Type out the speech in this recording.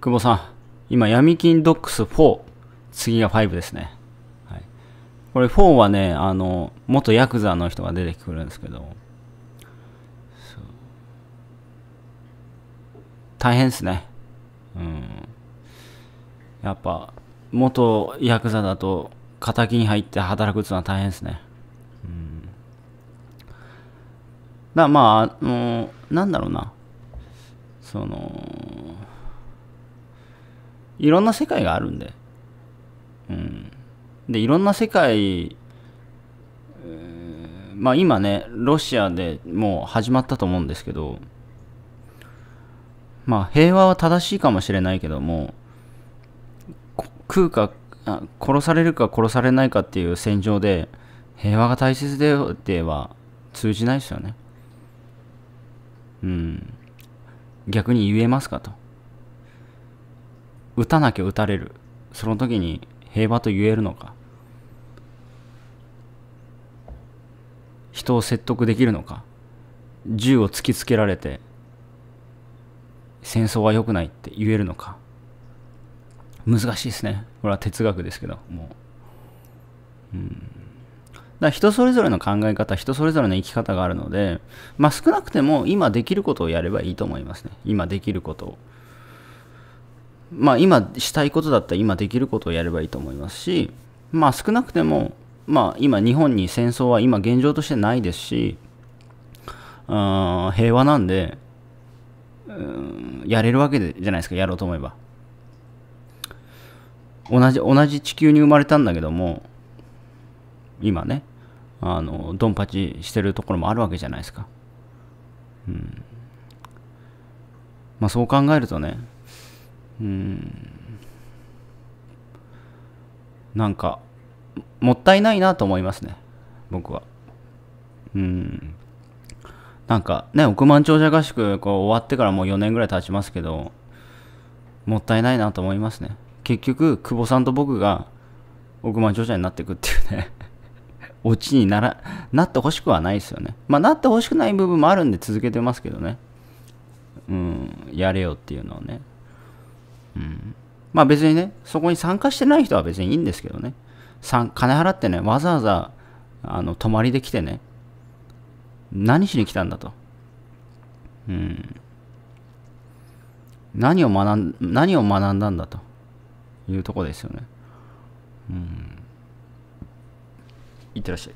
久保さん、今、闇金ドックス4、次が5ですね。はい、これ4はね、あの、元ヤクザの人が出てくるんですけど、大変ですね。うん。やっぱ、元ヤクザだと、敵に入って働くっていうのは大変ですね。うん。だまあ、あの、なんだろうな。その、いろんな世界があるんで。うん。で、いろんな世界、まあ今ね、ロシアでもう始まったと思うんですけど、まあ平和は正しいかもしれないけども、食うか、殺されるか殺されないかっていう戦場で、平和が大切ででは通じないですよね。うん。逆に言えますかと。撃たなきゃ撃たれる。その時に平和と言えるのか。人を説得できるのか。銃を突きつけられて、戦争は良くないって言えるのか。難しいですね。これは哲学ですけど、もう。うんだ人それぞれの考え方、人それぞれの生き方があるので、まあ、少なくても今できることをやればいいと思いますね。今できることを。まあ、今したいことだったら今できることをやればいいと思いますし、まあ、少なくても、まあ、今日本に戦争は今現状としてないですしあ平和なんでうんやれるわけじゃないですかやろうと思えば同じ同じ地球に生まれたんだけども今ねあのドンパチしてるところもあるわけじゃないですか、うんまあ、そう考えるとねうんなんかもったいないなと思いますね僕はうんなんかね億万長者合宿こう終わってからもう4年ぐらい経ちますけどもったいないなと思いますね結局久保さんと僕が億万長者になっていくっていうね オチにならなってほしくはないですよねまあなってほしくない部分もあるんで続けてますけどねうんやれよっていうのをねうん。まあ別にね、そこに参加してない人は別にいいんですけどね。金払ってね、わざわざ、あの、泊まりで来てね、何しに来たんだと。うん。何を学ん、何を学んだんだというとこですよね。うん。いってらっしゃい。